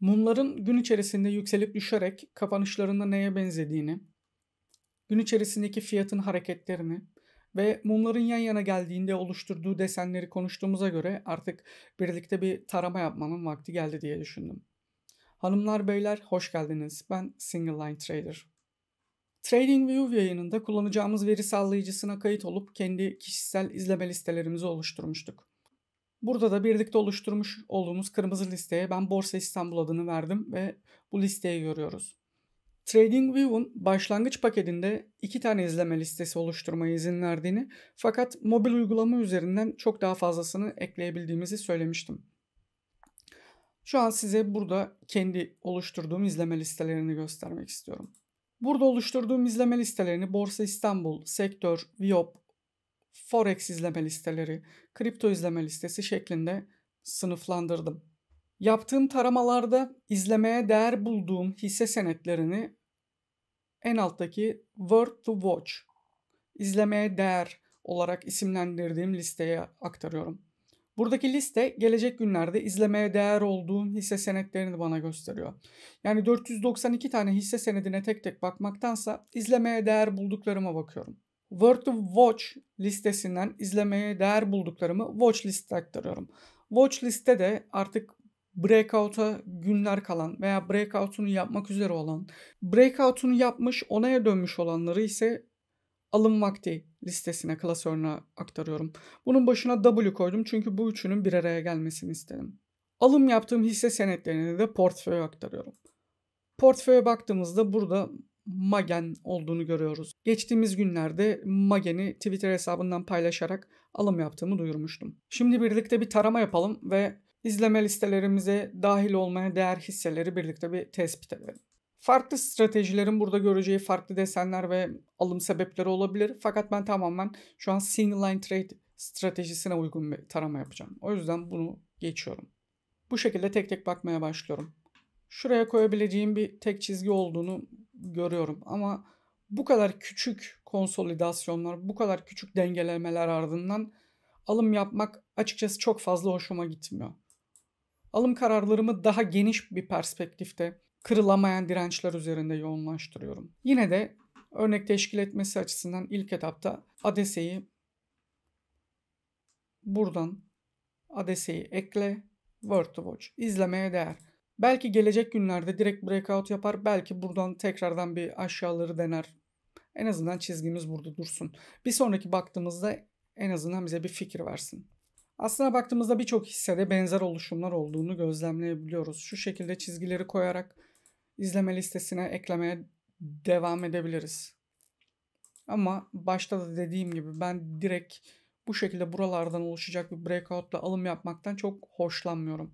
Mumların gün içerisinde yükselip düşerek kapanışlarında neye benzediğini, gün içerisindeki fiyatın hareketlerini ve mumların yan yana geldiğinde oluşturduğu desenleri konuştuğumuza göre artık birlikte bir tarama yapmanın vakti geldi diye düşündüm. Hanımlar beyler hoş geldiniz. Ben Single Line Trader. TradingView yayınında kullanacağımız veri sağlayıcısına kayıt olup kendi kişisel izleme listelerimizi oluşturmuştuk. Burada da birlikte oluşturmuş olduğumuz kırmızı listeye ben Borsa İstanbul adını verdim ve bu listeyi görüyoruz. TradingView'un başlangıç paketinde iki tane izleme listesi oluşturmaya izin verdiğini fakat mobil uygulama üzerinden çok daha fazlasını ekleyebildiğimizi söylemiştim. Şu an size burada kendi oluşturduğum izleme listelerini göstermek istiyorum. Burada oluşturduğum izleme listelerini Borsa İstanbul, Sektör, Viop, Forex izleme listeleri, kripto izleme listesi şeklinde sınıflandırdım. Yaptığım taramalarda izlemeye değer bulduğum hisse senetlerini en alttaki Worth to Watch, izlemeye değer olarak isimlendirdiğim listeye aktarıyorum. Buradaki liste gelecek günlerde izlemeye değer olduğum hisse senetlerini bana gösteriyor. Yani 492 tane hisse senedine tek tek bakmaktansa izlemeye değer bulduklarıma bakıyorum. Worth to Watch listesinden izlemeye değer bulduklarımı watch liste aktarıyorum. Watch liste de artık breakout'a günler kalan veya breakout'unu yapmak üzere olan, breakout'unu yapmış onaya dönmüş olanları ise alım vakti listesine, klasörüne aktarıyorum. Bunun başına W koydum çünkü bu üçünün bir araya gelmesini istedim. Alım yaptığım hisse senetlerini de portföye aktarıyorum. Portföye baktığımızda burada Magen olduğunu görüyoruz. Geçtiğimiz günlerde Magen'i Twitter hesabından paylaşarak alım yaptığımı duyurmuştum. Şimdi birlikte bir tarama yapalım ve izleme listelerimize dahil olmaya değer hisseleri birlikte bir tespit edelim. Farklı stratejilerin burada göreceği farklı desenler ve alım sebepleri olabilir. Fakat ben tamamen şu an single line trade stratejisine uygun bir tarama yapacağım. O yüzden bunu geçiyorum. Bu şekilde tek tek bakmaya başlıyorum şuraya koyabileceğim bir tek çizgi olduğunu görüyorum. Ama bu kadar küçük konsolidasyonlar, bu kadar küçük dengelemeler ardından alım yapmak açıkçası çok fazla hoşuma gitmiyor. Alım kararlarımı daha geniş bir perspektifte kırılamayan dirençler üzerinde yoğunlaştırıyorum. Yine de örnek teşkil etmesi açısından ilk etapta adeseyi buradan adeseyi ekle, word to watch, izlemeye değer. Belki gelecek günlerde direkt breakout yapar. Belki buradan tekrardan bir aşağıları dener. En azından çizgimiz burada dursun. Bir sonraki baktığımızda en azından bize bir fikir versin. Aslına baktığımızda birçok hissede benzer oluşumlar olduğunu gözlemleyebiliyoruz. Şu şekilde çizgileri koyarak izleme listesine eklemeye devam edebiliriz. Ama başta da dediğim gibi ben direkt bu şekilde buralardan oluşacak bir breakoutla alım yapmaktan çok hoşlanmıyorum.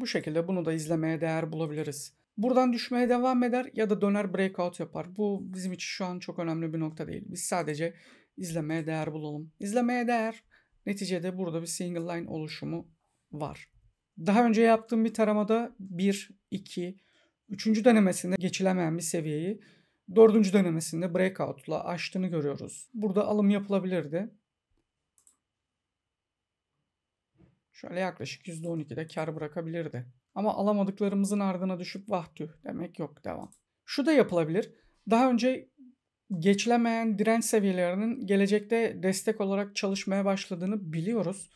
Bu şekilde bunu da izlemeye değer bulabiliriz. Buradan düşmeye devam eder ya da döner breakout yapar. Bu bizim için şu an çok önemli bir nokta değil. Biz sadece izlemeye değer bulalım. İzlemeye değer neticede burada bir single line oluşumu var. Daha önce yaptığım bir taramada 1, 2, 3. denemesinde geçilemeyen bir seviyeyi 4. denemesinde breakout'la aştığını görüyoruz. Burada alım yapılabilirdi. Şöyle yaklaşık %12'de kar bırakabilirdi. Ama alamadıklarımızın ardına düşüp vah tüh demek yok devam. Şu da yapılabilir. Daha önce geçilemeyen direnç seviyelerinin gelecekte destek olarak çalışmaya başladığını biliyoruz.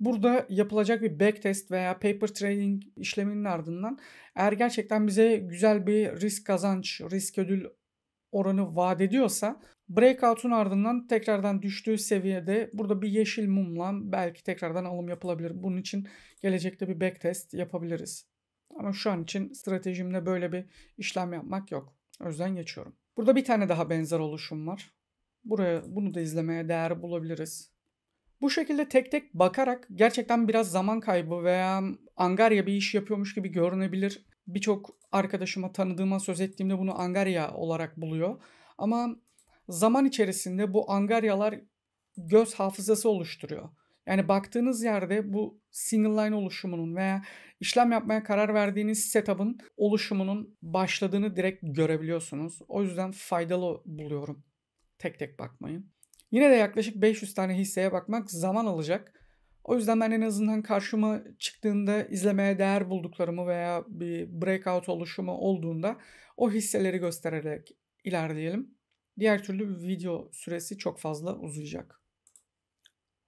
Burada yapılacak bir backtest veya paper trading işleminin ardından eğer gerçekten bize güzel bir risk kazanç, risk ödül oranı vaat ediyorsa Breakout'un ardından tekrardan düştüğü seviyede burada bir yeşil mumla belki tekrardan alım yapılabilir. Bunun için gelecekte bir backtest yapabiliriz. Ama şu an için stratejimde böyle bir işlem yapmak yok. O geçiyorum. Burada bir tane daha benzer oluşum var. Buraya bunu da izlemeye değer bulabiliriz. Bu şekilde tek tek bakarak gerçekten biraz zaman kaybı veya angarya bir iş yapıyormuş gibi görünebilir. Birçok arkadaşıma, tanıdığıma söz ettiğimde bunu angarya olarak buluyor. Ama zaman içerisinde bu angaryalar göz hafızası oluşturuyor. Yani baktığınız yerde bu single line oluşumunun veya işlem yapmaya karar verdiğiniz setup'ın oluşumunun başladığını direkt görebiliyorsunuz. O yüzden faydalı buluyorum. Tek tek bakmayın. Yine de yaklaşık 500 tane hisseye bakmak zaman alacak. O yüzden ben en azından karşıma çıktığında izlemeye değer bulduklarımı veya bir breakout oluşumu olduğunda o hisseleri göstererek ilerleyelim. Diğer türlü video süresi çok fazla uzayacak.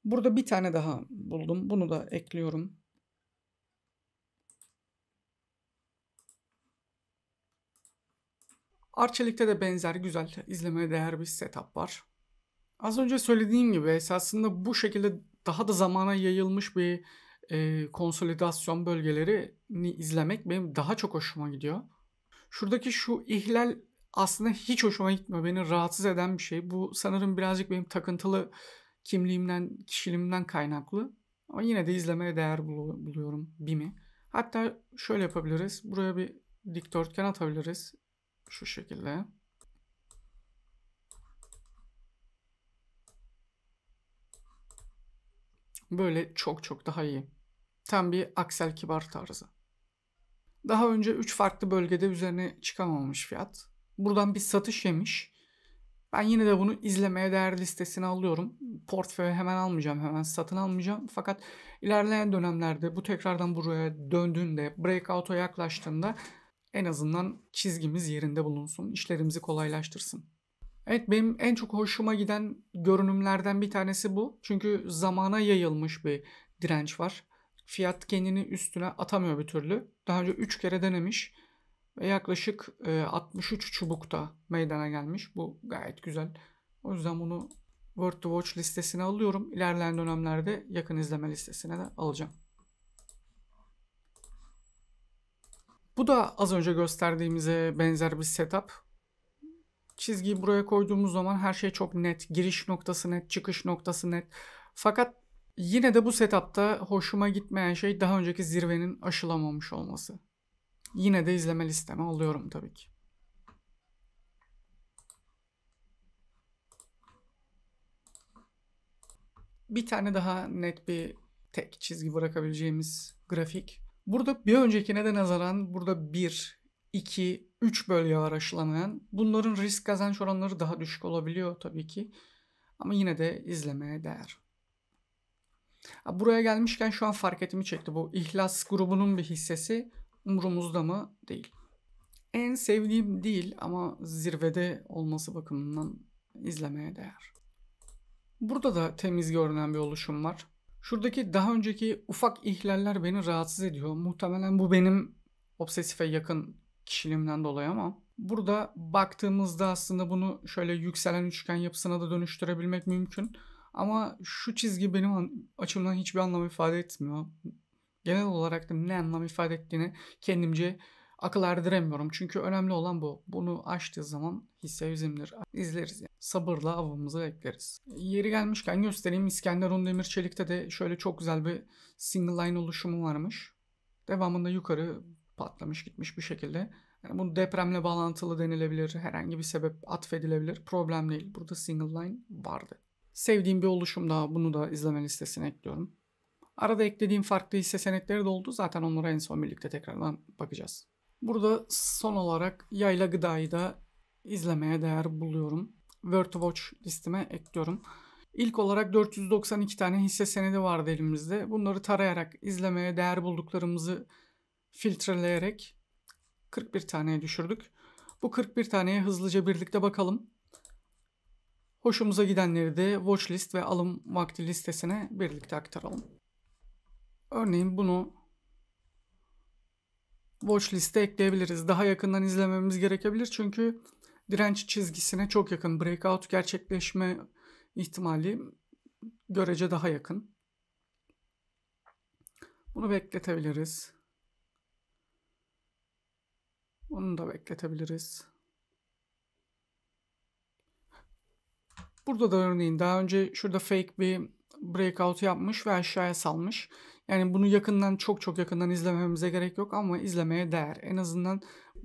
Burada bir tane daha buldum. Bunu da ekliyorum. Arçelik'te de benzer güzel izlemeye değer bir setup var. Az önce söylediğim gibi esasında bu şekilde daha da zamana yayılmış bir e, konsolidasyon bölgelerini izlemek benim daha çok hoşuma gidiyor. Şuradaki şu ihlal aslında hiç hoşuma gitmiyor. Beni rahatsız eden bir şey. Bu sanırım birazcık benim takıntılı kimliğimden, kişiliğimden kaynaklı. Ama yine de izlemeye değer buluyorum BİM'i. Hatta şöyle yapabiliriz. Buraya bir dikdörtgen atabiliriz. Şu şekilde. Böyle çok çok daha iyi. Tam bir Aksel Kibar tarzı. Daha önce 3 farklı bölgede üzerine çıkamamış fiyat. Buradan bir satış yemiş. Ben yine de bunu izlemeye değer listesine alıyorum. Portföye hemen almayacağım, hemen satın almayacağım. Fakat ilerleyen dönemlerde bu tekrardan buraya döndüğünde, breakout'a yaklaştığında en azından çizgimiz yerinde bulunsun, işlerimizi kolaylaştırsın. Evet benim en çok hoşuma giden görünümlerden bir tanesi bu. Çünkü zamana yayılmış bir direnç var. Fiyat kendini üstüne atamıyor bir türlü. Daha önce 3 kere denemiş ve yaklaşık 63 e, çubukta meydana gelmiş. Bu gayet güzel. O yüzden bunu World to Watch listesine alıyorum. İlerleyen dönemlerde yakın izleme listesine de alacağım. Bu da az önce gösterdiğimize benzer bir setup. Çizgiyi buraya koyduğumuz zaman her şey çok net. Giriş noktası net, çıkış noktası net. Fakat yine de bu setupta hoşuma gitmeyen şey daha önceki zirvenin aşılamamış olması yine de izleme listeme alıyorum tabii ki. Bir tane daha net bir tek çizgi bırakabileceğimiz grafik. Burada bir öncekine de nazaran burada 1, 2, 3 bölge var aşılamayan. Bunların risk kazanç oranları daha düşük olabiliyor tabii ki. Ama yine de izlemeye değer. Buraya gelmişken şu an fark etimi çekti. Bu İhlas grubunun bir hissesi umurumuzda mı? Değil. En sevdiğim değil ama zirvede olması bakımından izlemeye değer. Burada da temiz görünen bir oluşum var. Şuradaki daha önceki ufak ihlaller beni rahatsız ediyor. Muhtemelen bu benim obsesife yakın kişiliğimden dolayı ama burada baktığımızda aslında bunu şöyle yükselen üçgen yapısına da dönüştürebilmek mümkün. Ama şu çizgi benim açımdan hiçbir anlam ifade etmiyor genel olarak da ne anlam ifade ettiğini kendimce akıl erdiremiyorum. Çünkü önemli olan bu. Bunu açtığı zaman hisse bizimdir. İzleriz yani. Sabırla avımızı bekleriz. Yeri gelmişken göstereyim. İskenderun Demir Çelik'te de şöyle çok güzel bir single line oluşumu varmış. Devamında yukarı patlamış gitmiş bir şekilde. Yani bunu depremle bağlantılı denilebilir. Herhangi bir sebep atfedilebilir. Problem değil. Burada single line vardı. Sevdiğim bir oluşum daha. Bunu da izleme listesine ekliyorum. Arada eklediğim farklı hisse senetleri de oldu. Zaten onlara en son birlikte tekrardan bakacağız. Burada son olarak yayla gıdayı da izlemeye değer buluyorum. Word Watch listeme ekliyorum. İlk olarak 492 tane hisse senedi vardı elimizde. Bunları tarayarak izlemeye değer bulduklarımızı filtreleyerek 41 taneye düşürdük. Bu 41 taneye hızlıca birlikte bakalım. Hoşumuza gidenleri de watchlist ve alım vakti listesine birlikte aktaralım. Örneğin bunu watch liste ekleyebiliriz. Daha yakından izlememiz gerekebilir çünkü direnç çizgisine çok yakın. Breakout gerçekleşme ihtimali görece daha yakın. Bunu bekletebiliriz. Bunu da bekletebiliriz. Burada da örneğin daha önce şurada fake bir breakout yapmış ve aşağıya salmış. Yani bunu yakından çok çok yakından izlememize gerek yok ama izlemeye değer. En azından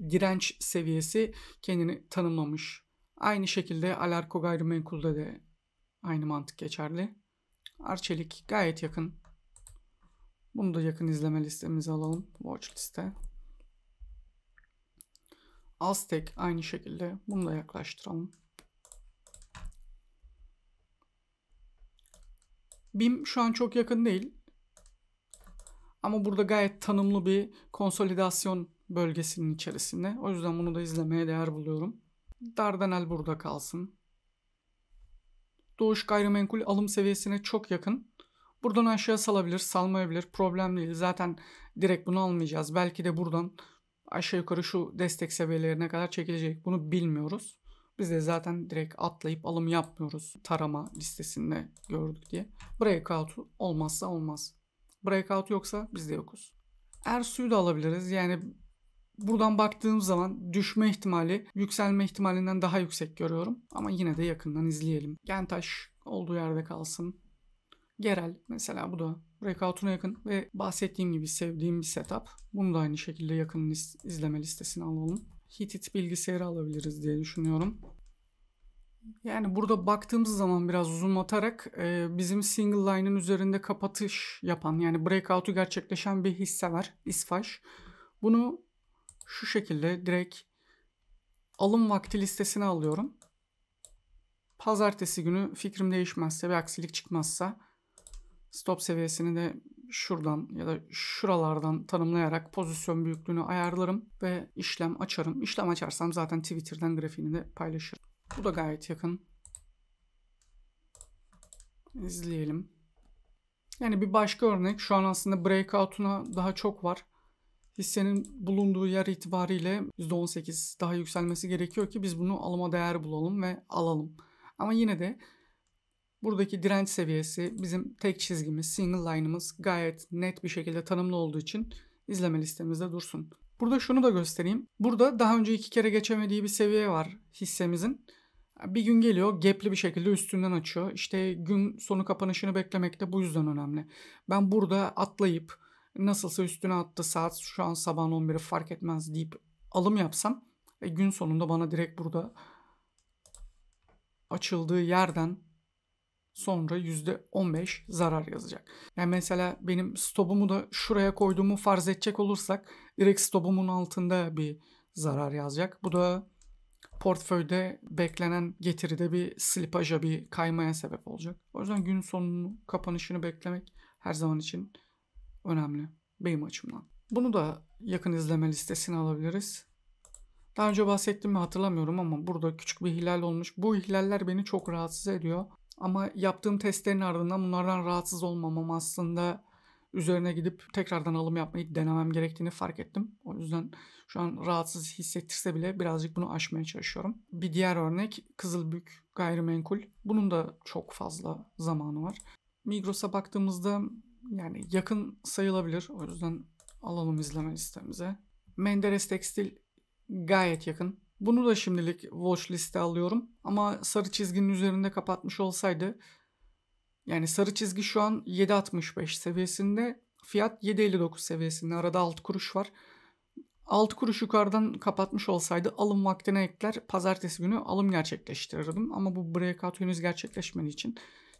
direnç seviyesi kendini tanımlamış. Aynı şekilde Alarko Gayrimenkul'da da aynı mantık geçerli. Arçelik gayet yakın. Bunu da yakın izleme listemize alalım. Watch liste. Aztek aynı şekilde. Bunu da yaklaştıralım. BİM şu an çok yakın değil. Ama burada gayet tanımlı bir konsolidasyon bölgesinin içerisinde. O yüzden bunu da izlemeye değer buluyorum. Dardanel burada kalsın. Doğuş gayrimenkul alım seviyesine çok yakın. Buradan aşağı salabilir, salmayabilir. Problem değil. Zaten direkt bunu almayacağız. Belki de buradan aşağı yukarı şu destek seviyelerine kadar çekilecek. Bunu bilmiyoruz. Biz de zaten direkt atlayıp alım yapmıyoruz. Tarama listesinde gördük diye. Breakout olmazsa olmaz. Breakout yoksa biz de yokuz. Ersu'yu da alabiliriz. Yani buradan baktığım zaman düşme ihtimali yükselme ihtimalinden daha yüksek görüyorum. Ama yine de yakından izleyelim. Gentaş olduğu yerde kalsın. Gerel mesela bu da breakout'una yakın ve bahsettiğim gibi sevdiğim bir setup. Bunu da aynı şekilde yakın izleme listesine alalım. Hitit bilgisayarı alabiliriz diye düşünüyorum. Yani burada baktığımız zaman biraz uzunlatarak e, bizim single line'ın üzerinde kapatış yapan yani breakout'u gerçekleşen bir hisse var. İsfaş. Bunu şu şekilde direkt alım vakti listesine alıyorum. Pazartesi günü fikrim değişmezse bir aksilik çıkmazsa stop seviyesini de şuradan ya da şuralardan tanımlayarak pozisyon büyüklüğünü ayarlarım ve işlem açarım. İşlem açarsam zaten Twitter'dan grafiğini de paylaşırım. Bu da gayet yakın. İzleyelim. Yani bir başka örnek şu an aslında breakout'una daha çok var. Hissenin bulunduğu yer itibariyle %18 daha yükselmesi gerekiyor ki biz bunu alıma değer bulalım ve alalım. Ama yine de buradaki direnç seviyesi bizim tek çizgimiz, single line'ımız gayet net bir şekilde tanımlı olduğu için izleme listemizde dursun. Burada şunu da göstereyim. Burada daha önce iki kere geçemediği bir seviye var hissemizin. Bir gün geliyor gepli bir şekilde üstünden açıyor. İşte gün sonu kapanışını beklemek de bu yüzden önemli. Ben burada atlayıp nasılsa üstüne attı saat şu an sabahın 11'i fark etmez deyip alım yapsam e, gün sonunda bana direkt burada açıldığı yerden sonra %15 zarar yazacak. Yani mesela benim stopumu da şuraya koyduğumu farz edecek olursak direkt stopumun altında bir zarar yazacak. Bu da portföyde beklenen getiride bir slipaja, bir kaymaya sebep olacak. O yüzden gün sonunu, kapanışını beklemek her zaman için önemli benim açımdan. Bunu da yakın izleme listesine alabiliriz. Daha önce bahsettim mi hatırlamıyorum ama burada küçük bir hilal olmuş. Bu hilaller beni çok rahatsız ediyor. Ama yaptığım testlerin ardından bunlardan rahatsız olmamam aslında üzerine gidip tekrardan alım yapmayı denemem gerektiğini fark ettim. O yüzden şu an rahatsız hissettirse bile birazcık bunu aşmaya çalışıyorum. Bir diğer örnek Kızılbük gayrimenkul. Bunun da çok fazla zamanı var. Migros'a baktığımızda yani yakın sayılabilir. O yüzden alalım izleme listemize. Menderes Tekstil gayet yakın. Bunu da şimdilik watch liste alıyorum. Ama sarı çizginin üzerinde kapatmış olsaydı yani sarı çizgi şu an 7.65 seviyesinde. Fiyat 7.59 seviyesinde. Arada 6 kuruş var. 6 kuruş yukarıdan kapatmış olsaydı alım vaktine ekler pazartesi günü alım gerçekleştirirdim. Ama bu breakout henüz gerçekleşmediği için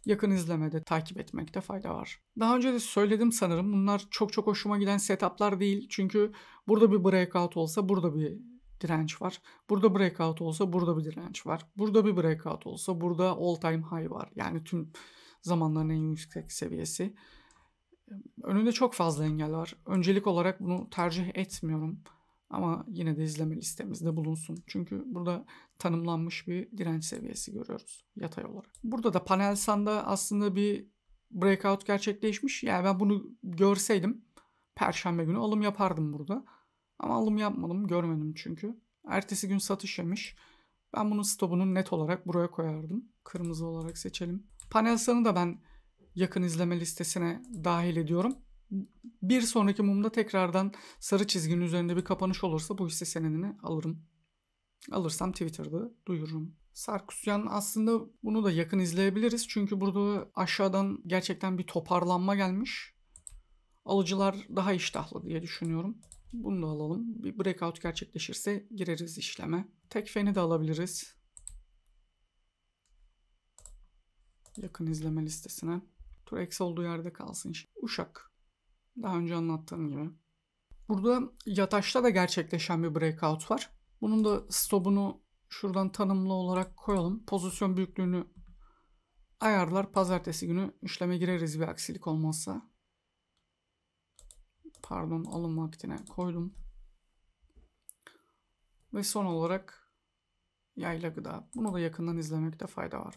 yakın izlemede takip etmekte fayda var. Daha önce de söyledim sanırım bunlar çok çok hoşuma giden setuplar değil. Çünkü burada bir breakout olsa burada bir direnç var. Burada breakout olsa burada bir direnç var. Burada bir breakout olsa burada all time high var. Yani tüm zamanların en yüksek seviyesi. Önünde çok fazla engel var. Öncelik olarak bunu tercih etmiyorum. Ama yine de izleme listemizde bulunsun. Çünkü burada tanımlanmış bir direnç seviyesi görüyoruz yatay olarak. Burada da panel sanda aslında bir breakout gerçekleşmiş. Yani ben bunu görseydim perşembe günü alım yapardım burada. Ama alım yapmadım görmedim çünkü. Ertesi gün satış yemiş. Ben bunun stopunu net olarak buraya koyardım. Kırmızı olarak seçelim. Panel Panelsa'nı da ben yakın izleme listesine dahil ediyorum. Bir sonraki mumda tekrardan sarı çizginin üzerinde bir kapanış olursa bu hisse senedini alırım. Alırsam Twitter'da duyururum. Sarkusyan aslında bunu da yakın izleyebiliriz. Çünkü burada aşağıdan gerçekten bir toparlanma gelmiş. Alıcılar daha iştahlı diye düşünüyorum. Bunu da alalım. Bir breakout gerçekleşirse gireriz işleme. feni de alabiliriz. yakın izleme listesine. Tur olduğu yerde kalsın. Uşak. Daha önce anlattığım gibi. Burada yataşta da gerçekleşen bir breakout var. Bunun da stopunu şuradan tanımlı olarak koyalım. Pozisyon büyüklüğünü ayarlar. Pazartesi günü işleme gireriz bir aksilik olmazsa. Pardon alım vaktine koydum. Ve son olarak yayla gıda. Bunu da yakından izlemekte fayda var.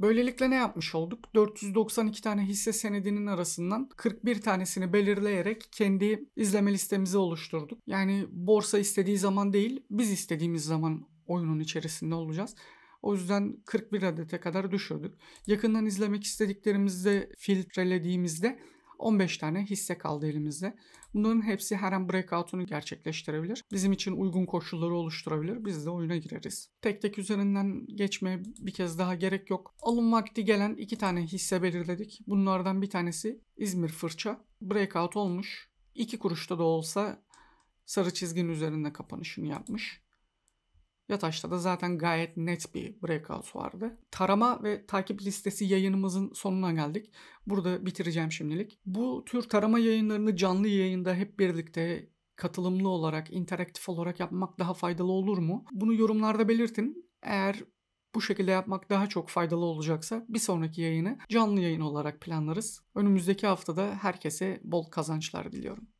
Böylelikle ne yapmış olduk? 492 tane hisse senedinin arasından 41 tanesini belirleyerek kendi izleme listemizi oluşturduk. Yani borsa istediği zaman değil, biz istediğimiz zaman oyunun içerisinde olacağız. O yüzden 41 adete kadar düşürdük. Yakından izlemek istediklerimizde filtrelediğimizde 15 tane hisse kaldı elimizde. Bunların hepsi her an breakout'unu gerçekleştirebilir. Bizim için uygun koşulları oluşturabilir. Biz de oyuna gireriz. Tek tek üzerinden geçmeye bir kez daha gerek yok. Alım vakti gelen iki tane hisse belirledik. Bunlardan bir tanesi İzmir Fırça. Breakout olmuş. 2 kuruşta da olsa sarı çizginin üzerinde kapanışını yapmış. Yataş'ta da zaten gayet net bir breakout vardı. Tarama ve takip listesi yayınımızın sonuna geldik. Burada bitireceğim şimdilik. Bu tür tarama yayınlarını canlı yayında hep birlikte katılımlı olarak, interaktif olarak yapmak daha faydalı olur mu? Bunu yorumlarda belirtin. Eğer bu şekilde yapmak daha çok faydalı olacaksa bir sonraki yayını canlı yayın olarak planlarız. Önümüzdeki haftada herkese bol kazançlar diliyorum.